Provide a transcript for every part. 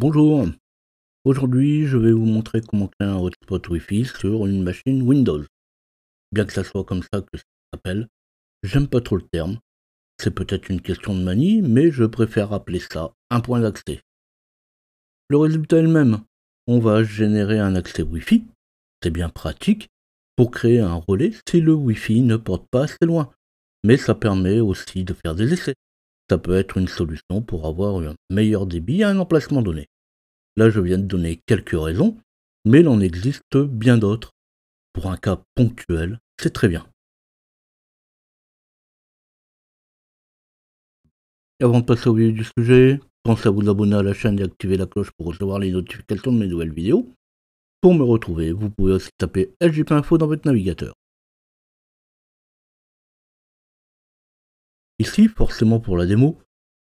Bonjour Aujourd'hui, je vais vous montrer comment créer un hotspot Wi-Fi sur une machine Windows. Bien que ça soit comme ça que ça s'appelle, j'aime pas trop le terme. C'est peut-être une question de manie, mais je préfère appeler ça un point d'accès. Le résultat est le même. On va générer un accès Wi-Fi. C'est bien pratique pour créer un relais si le Wi-Fi ne porte pas assez loin. Mais ça permet aussi de faire des essais. Ça peut être une solution pour avoir un meilleur débit à un emplacement donné. Là, je viens de donner quelques raisons, mais il en existe bien d'autres. Pour un cas ponctuel, c'est très bien. avant de passer au vif du sujet, pensez à vous abonner à la chaîne et activer la cloche pour recevoir les notifications de mes nouvelles vidéos. Pour me retrouver, vous pouvez aussi taper LGP dans votre navigateur. Ici, forcément pour la démo,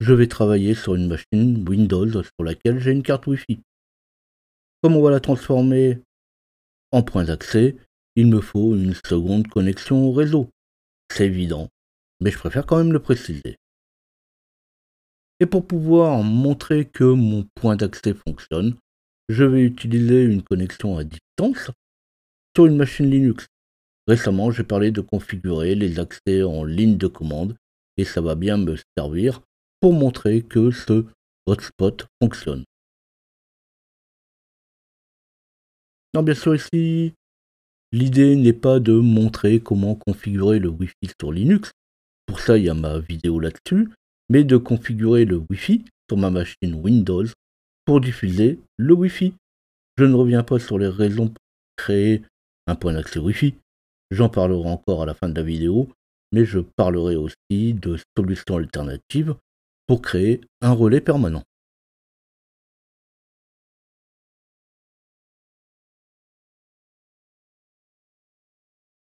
je vais travailler sur une machine Windows sur laquelle j'ai une carte Wi-Fi. Comme on va la transformer en point d'accès, il me faut une seconde connexion au réseau. C'est évident, mais je préfère quand même le préciser. Et pour pouvoir montrer que mon point d'accès fonctionne, je vais utiliser une connexion à distance sur une machine Linux. Récemment, j'ai parlé de configurer les accès en ligne de commande et ça va bien me servir pour montrer que ce hotspot fonctionne. Non, bien sûr, ici, l'idée n'est pas de montrer comment configurer le Wi-Fi sur Linux. Pour ça, il y a ma vidéo là-dessus. Mais de configurer le Wi-Fi sur ma machine Windows pour diffuser le Wi-Fi. Je ne reviens pas sur les raisons pour créer un point d'accès Wi-Fi. J'en parlerai encore à la fin de la vidéo, mais je parlerai aussi de solutions alternatives pour créer un relais permanent.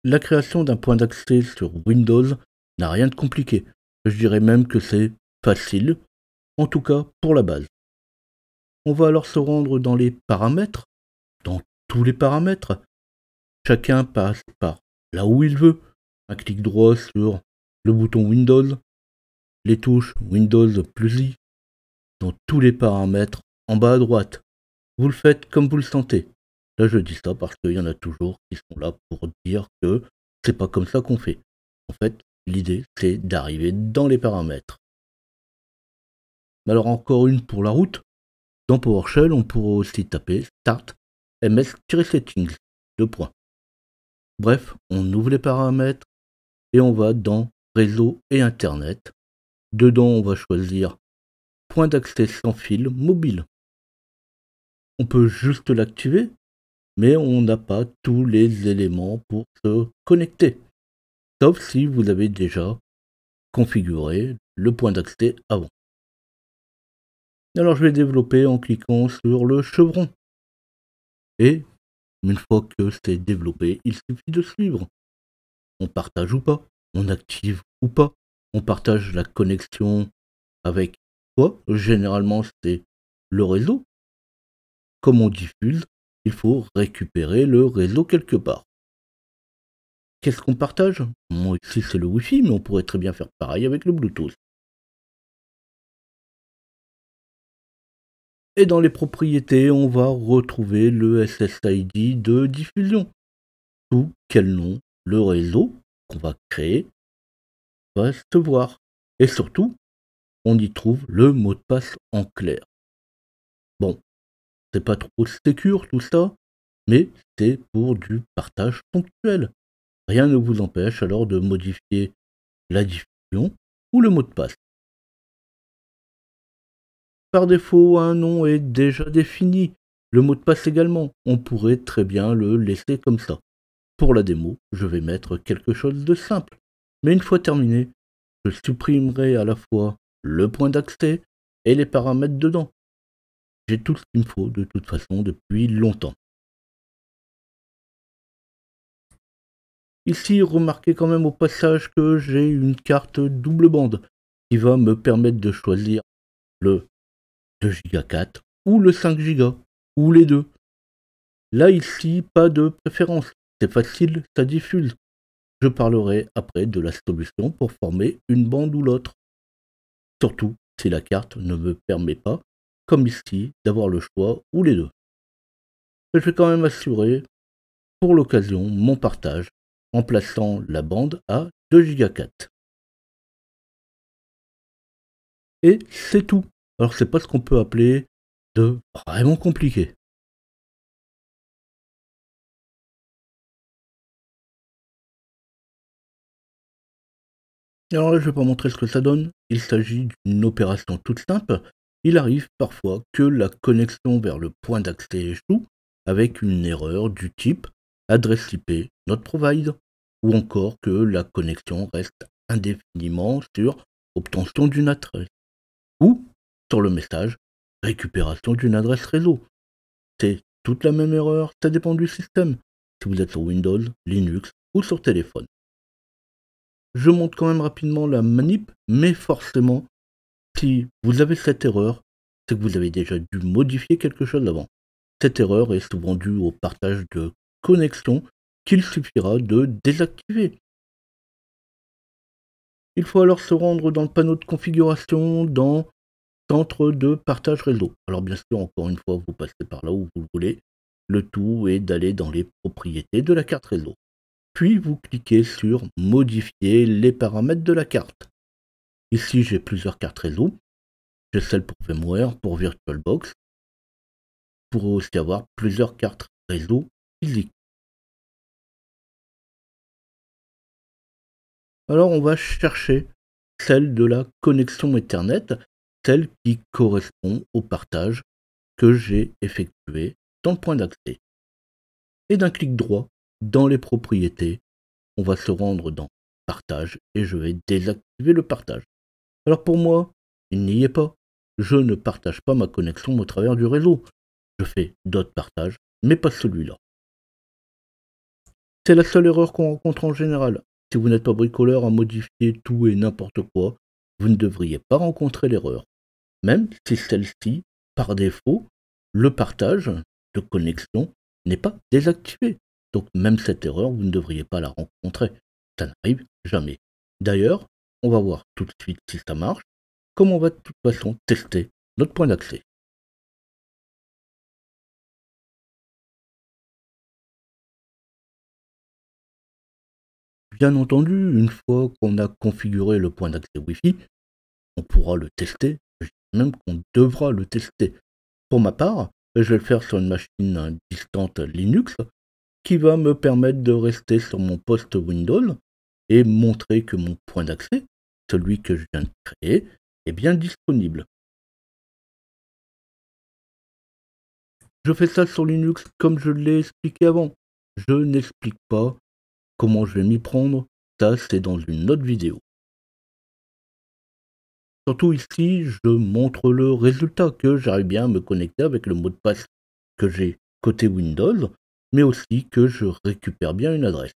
La création d'un point d'accès sur Windows n'a rien de compliqué. Je dirais même que c'est facile, en tout cas pour la base. On va alors se rendre dans les paramètres, dans tous les paramètres. Chacun passe par là où il veut. Un clic droit sur le bouton Windows, les touches Windows plus I dans tous les paramètres en bas à droite. Vous le faites comme vous le sentez. Là, je dis ça parce qu'il y en a toujours qui sont là pour dire que c'est pas comme ça qu'on fait. En fait, l'idée, c'est d'arriver dans les paramètres. Mais Alors, encore une pour la route. Dans PowerShell, on pourrait aussi taper start ms-settings, deux points. Bref, on ouvre les paramètres et on va dans réseau et internet. Dedans, on va choisir point d'accès sans fil mobile. On peut juste l'activer, mais on n'a pas tous les éléments pour se connecter. Sauf si vous avez déjà configuré le point d'accès avant. Alors je vais développer en cliquant sur le chevron. Et une fois que c'est développé, il suffit de suivre. On partage ou pas, on active ou pas, on partage la connexion avec quoi Généralement, c'est le réseau. Comme on diffuse, il faut récupérer le réseau quelque part. Qu'est-ce qu'on partage Moi ici c'est le Wi-Fi, mais on pourrait très bien faire pareil avec le Bluetooth. Et dans les propriétés, on va retrouver le SSID de diffusion. Sous quel nom le réseau qu'on va créer voir. Et surtout, on y trouve le mot de passe en clair. Bon, c'est pas trop sécure tout ça, mais c'est pour du partage ponctuel. Rien ne vous empêche alors de modifier la diffusion ou le mot de passe. Par défaut, un nom est déjà défini, le mot de passe également. On pourrait très bien le laisser comme ça. Pour la démo, je vais mettre quelque chose de simple. Mais une fois terminé, je supprimerai à la fois le point d'accès et les paramètres dedans. J'ai tout ce qu'il me faut de toute façon depuis longtemps. Ici, remarquez quand même au passage que j'ai une carte double bande qui va me permettre de choisir le 2 Go 4 ou le 5 Go ou les deux. Là ici, pas de préférence. C'est facile, ça diffuse. Je parlerai après de la solution pour former une bande ou l'autre. Surtout si la carte ne me permet pas, comme ici, d'avoir le choix ou les deux. Mais je vais quand même assurer, pour l'occasion, mon partage en plaçant la bande à 2 giga4. Et c'est tout. Alors c'est pas ce qu'on peut appeler de vraiment compliqué. Alors là, je vais pas montrer ce que ça donne. Il s'agit d'une opération toute simple. Il arrive parfois que la connexion vers le point d'accès échoue avec une erreur du type adresse IP not provide ou encore que la connexion reste indéfiniment sur obtention d'une adresse ou sur le message récupération d'une adresse réseau. C'est toute la même erreur, ça dépend du système, si vous êtes sur Windows, Linux ou sur téléphone. Je monte quand même rapidement la manip, mais forcément, si vous avez cette erreur, c'est que vous avez déjà dû modifier quelque chose avant. Cette erreur est souvent due au partage de connexion qu'il suffira de désactiver. Il faut alors se rendre dans le panneau de configuration dans Centre de partage réseau. Alors bien sûr, encore une fois, vous passez par là où vous voulez. Le tout est d'aller dans les propriétés de la carte réseau puis vous cliquez sur Modifier les paramètres de la carte. Ici, j'ai plusieurs cartes réseau. J'ai celle pour VMware, pour VirtualBox. Vous pourrez aussi avoir plusieurs cartes réseau physiques. Alors, on va chercher celle de la connexion Ethernet, celle qui correspond au partage que j'ai effectué dans le point d'accès. Et d'un clic droit, dans les propriétés. On va se rendre dans partage et je vais désactiver le partage. Alors pour moi, il n'y est pas. Je ne partage pas ma connexion au travers du réseau. Je fais d'autres partages, mais pas celui-là. C'est la seule erreur qu'on rencontre en général. Si vous n'êtes pas bricoleur à modifier tout et n'importe quoi, vous ne devriez pas rencontrer l'erreur. Même si celle-ci, par défaut, le partage de connexion n'est pas désactivé. Donc même cette erreur, vous ne devriez pas la rencontrer. Ça n'arrive jamais. D'ailleurs, on va voir tout de suite si ça marche, comme on va de toute façon tester notre point d'accès. Bien entendu, une fois qu'on a configuré le point d'accès Wi-Fi, on pourra le tester, même qu'on devra le tester. Pour ma part, je vais le faire sur une machine distante Linux, qui va me permettre de rester sur mon poste Windows et montrer que mon point d'accès, celui que je viens de créer, est bien disponible. Je fais ça sur Linux comme je l'ai expliqué avant. Je n'explique pas comment je vais m'y prendre, ça c'est dans une autre vidéo. Surtout ici, je montre le résultat que j'arrive bien à me connecter avec le mot de passe que j'ai côté Windows mais aussi que je récupère bien une adresse.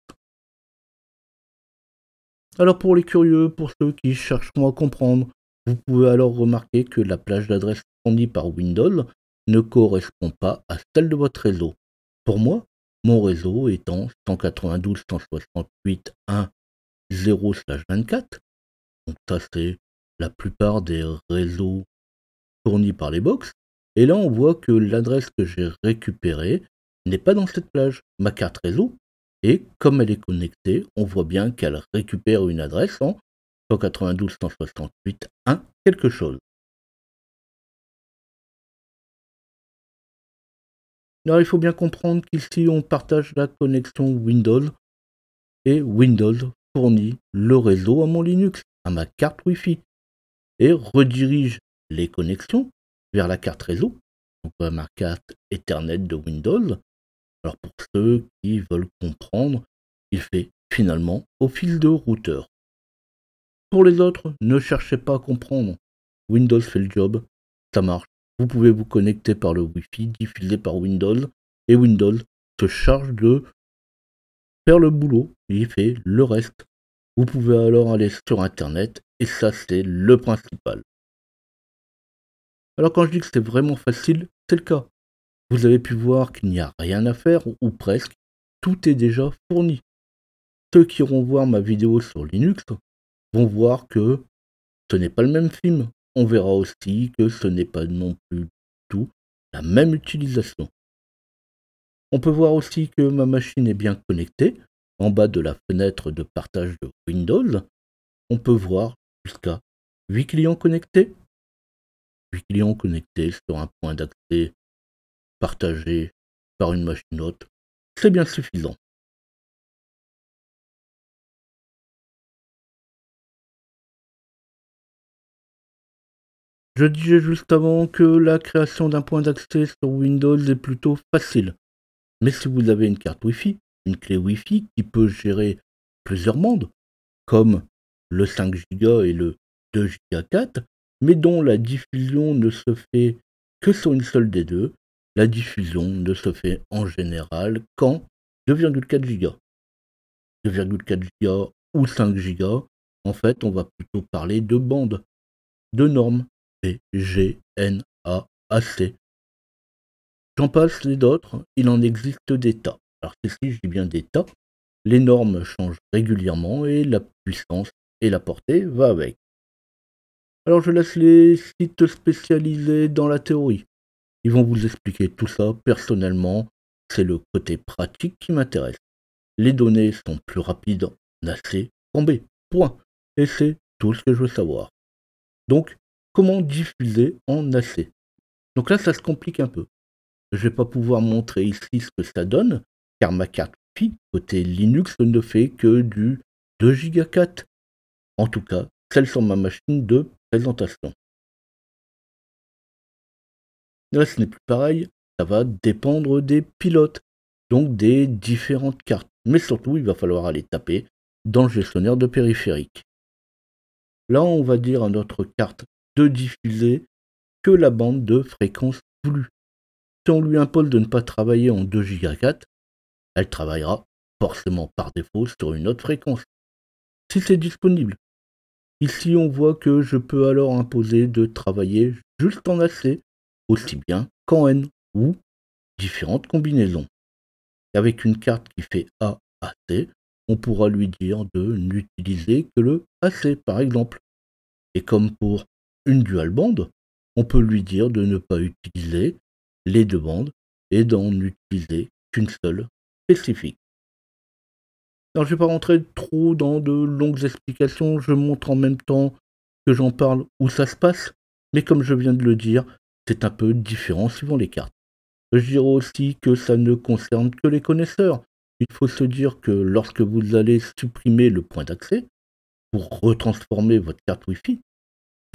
Alors pour les curieux, pour ceux qui chercheront à comprendre, vous pouvez alors remarquer que la plage d'adresse fournie par Windows ne correspond pas à celle de votre réseau. Pour moi, mon réseau étant 192.168.1.0/24, donc ça c'est la plupart des réseaux fournis par les box, et là on voit que l'adresse que j'ai récupérée, n'est pas dans cette plage. Ma carte réseau, et comme elle est connectée, on voit bien qu'elle récupère une adresse en 192.168.1 quelque chose. il faut bien comprendre qu'ici on partage la connexion Windows et Windows fournit le réseau à mon Linux, à ma carte Wi-Fi et redirige les connexions vers la carte réseau, donc ma carte Ethernet de Windows alors pour ceux qui veulent comprendre, il fait finalement au fil de routeur. Pour les autres, ne cherchez pas à comprendre. Windows fait le job, ça marche. Vous pouvez vous connecter par le Wi-Fi diffusé par Windows et Windows se charge de faire le boulot et il fait le reste. Vous pouvez alors aller sur Internet et ça c'est le principal. Alors quand je dis que c'est vraiment facile, c'est le cas. Vous avez pu voir qu'il n'y a rien à faire, ou presque, tout est déjà fourni. Ceux qui iront voir ma vidéo sur Linux vont voir que ce n'est pas le même film. On verra aussi que ce n'est pas non plus tout la même utilisation. On peut voir aussi que ma machine est bien connectée. En bas de la fenêtre de partage de Windows, on peut voir jusqu'à 8 clients connectés. 8 clients connectés sur un point d'accès partagé par une machine haute, c'est bien suffisant. Je disais juste avant que la création d'un point d'accès sur Windows est plutôt facile. Mais si vous avez une carte Wi-Fi, une clé Wi-Fi qui peut gérer plusieurs mondes, comme le 5 Go et le 2 Go 4, mais dont la diffusion ne se fait que sur une seule des deux, la diffusion ne se fait en général qu'en 2,4 Go. 2,4 Go ou 5 gigas, en fait, on va plutôt parler de bandes, de normes, P, G, N, A, C. J'en passe les d'autres, il en existe des tas. Alors, si je dis bien des tas, les normes changent régulièrement et la puissance et la portée va avec. Alors je laisse les sites spécialisés dans la théorie. Ils vont vous expliquer tout ça personnellement. C'est le côté pratique qui m'intéresse. Les données sont plus rapides en AC qu'en B. Point. Et c'est tout ce que je veux savoir. Donc, comment diffuser en AC Donc là, ça se complique un peu. Je ne vais pas pouvoir montrer ici ce que ça donne, car ma carte Pi côté Linux ne fait que du 2 Go. En tout cas, celle sur ma machine de présentation. Là, ce n'est plus pareil. Ça va dépendre des pilotes, donc des différentes cartes. Mais surtout, il va falloir aller taper dans le gestionnaire de périphérique. Là, on va dire à notre carte de diffuser que la bande de fréquence voulue. Si on lui impose de ne pas travailler en 2 giga elle travaillera forcément par défaut sur une autre fréquence, si c'est disponible. Ici, on voit que je peux alors imposer de travailler juste en AC aussi bien qu'en N ou différentes combinaisons. Avec une carte qui fait A à on pourra lui dire de n'utiliser que le AC par exemple. Et comme pour une dual bande, on peut lui dire de ne pas utiliser les deux bandes et d'en utiliser qu'une seule spécifique. Alors je ne vais pas rentrer trop dans de longues explications, je montre en même temps que j'en parle où ça se passe, mais comme je viens de le dire, c'est un peu différent suivant les cartes. Je dirais aussi que ça ne concerne que les connaisseurs. Il faut se dire que lorsque vous allez supprimer le point d'accès pour retransformer votre carte Wi-Fi,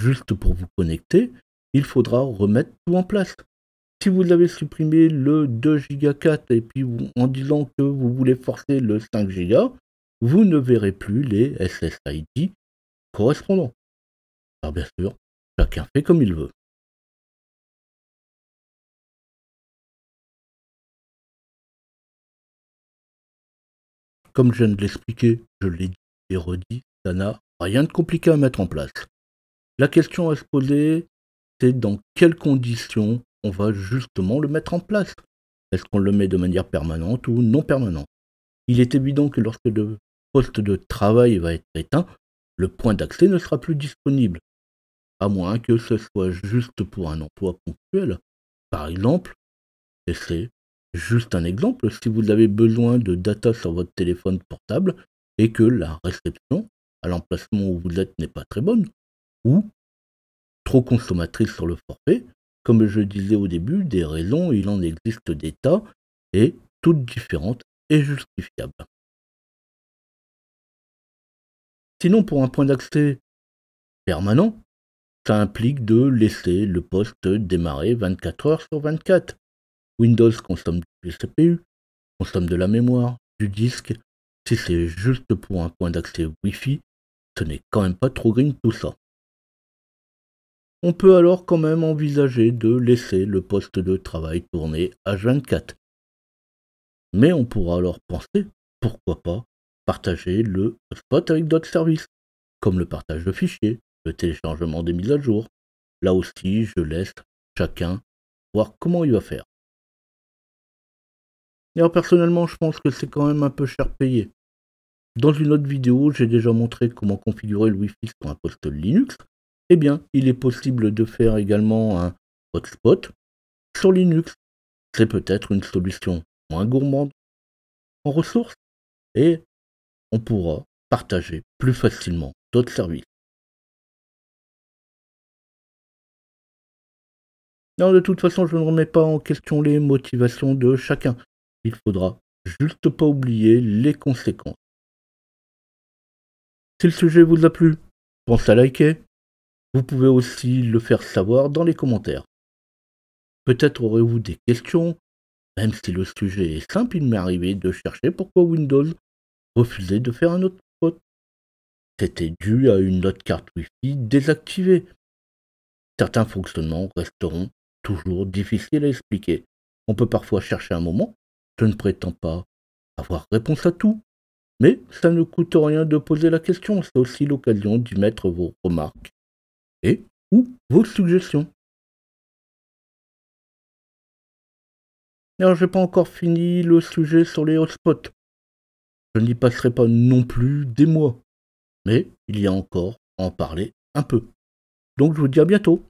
juste pour vous connecter, il faudra remettre tout en place. Si vous avez supprimé le 2 giga 4 et puis vous, en disant que vous voulez forcer le 5 giga, vous ne verrez plus les SSID correspondants. Alors ah, bien sûr, chacun fait comme il veut. comme je viens de l'expliquer, je l'ai dit et redit, ça n'a rien de compliqué à mettre en place. La question à se poser, c'est dans quelles conditions on va justement le mettre en place. Est-ce qu'on le met de manière permanente ou non permanente Il est évident que lorsque le poste de travail va être éteint, le point d'accès ne sera plus disponible, à moins que ce soit juste pour un emploi ponctuel, par exemple, et c'est Juste un exemple, si vous avez besoin de data sur votre téléphone portable et que la réception à l'emplacement où vous êtes n'est pas très bonne, ou trop consommatrice sur le forfait, comme je disais au début, des raisons, il en existe des tas, et toutes différentes et justifiables. Sinon, pour un point d'accès permanent, ça implique de laisser le poste démarrer 24 heures sur 24 Windows consomme du CPU, consomme de la mémoire, du disque. Si c'est juste pour un point d'accès Wi-Fi, ce n'est quand même pas trop green tout ça. On peut alors quand même envisager de laisser le poste de travail tourner à 24. Mais on pourra alors penser, pourquoi pas, partager le spot avec d'autres services, comme le partage de fichiers, le téléchargement des mises à jour. Là aussi, je laisse chacun voir comment il va faire personnellement, je pense que c'est quand même un peu cher payé. Dans une autre vidéo, j'ai déjà montré comment configurer le Wi-Fi sur un poste Linux. Eh bien, il est possible de faire également un hotspot sur Linux. C'est peut-être une solution moins gourmande en ressources et on pourra partager plus facilement d'autres services. Non, de toute façon, je ne remets pas en question les motivations de chacun. Il faudra juste pas oublier les conséquences. Si le sujet vous a plu, pensez à liker. Vous pouvez aussi le faire savoir dans les commentaires. Peut-être aurez-vous des questions, même si le sujet est simple, il m'est arrivé de chercher pourquoi Windows refusait de faire un autre spot. C'était dû à une autre carte Wi-Fi désactivée. Certains fonctionnements resteront toujours difficiles à expliquer. On peut parfois chercher un moment, je ne prétends pas avoir réponse à tout, mais ça ne coûte rien de poser la question, c'est aussi l'occasion d'y mettre vos remarques et ou vos suggestions. Alors, j'ai pas encore fini le sujet sur les hotspots. Je n'y passerai pas non plus des mois, mais il y a encore à en parler un peu. Donc, je vous dis à bientôt.